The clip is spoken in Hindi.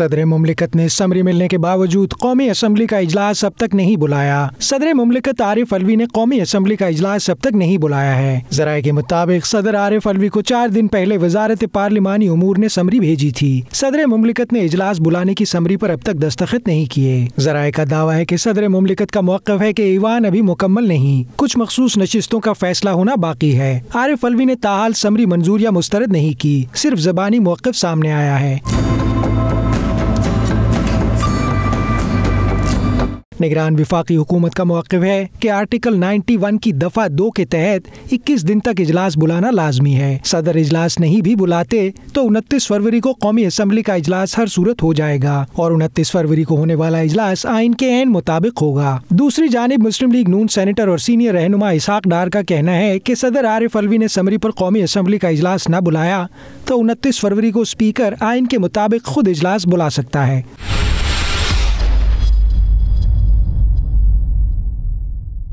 सदर ममलिकत ने समरी मिलने के बावजूद कौमी असम्बली का इजलास अब तक नहीं बुलाया सदर ममलिकत आरिफ अलवी ने कौमी असम्बली का इजलास अब तक नहीं बुलाया है जराये के मुताबिक सदर आरिफ अलवी को चार दिन पहले वजारत पार्लिमानी उमूर ने समरी भेजी थी सदर ममलिकत ने इजलास बुलाने की समरी पर अब तक दस्तखत नहीं किए जराये का दावा है की सदर ममलिकत का मौकफ़ है की ईवान अभी मुकम्मल नहीं कुछ मखसूस नशिस्तों का फैसला होना बाकी है आरिफ अलवी ने ताहाल समरी मंजूर या मुस्तरद नहीं की सिर्फ जबानी मौकफ सामने आया है निगरान विफाकी हुकूमत का मौक़ है कि आर्टिकल 91 की दफा दो के तहत 21 दिन तक इजलास बुलाना लाजमी है सदर इजलास नहीं भी बुलाते तो उनतीस फरवरी को कौमी असम्बली का इजलास हर सूरत हो जाएगा और उनतीस फरवरी को होने वाला इजलास आइन के एन मुताबिक होगा दूसरी जानब मुस्लिम लीग नून सेनेटर और सीनियर रहनुमा इसहाक डार का कहना है की सदर आरिफ अलवी ने समरी पर कौमी असम्बली का इजलास न बुलाया तो उनतीस फरवरी को स्पीकर आइन के मुताबिक खुद इजलास बुला सकता है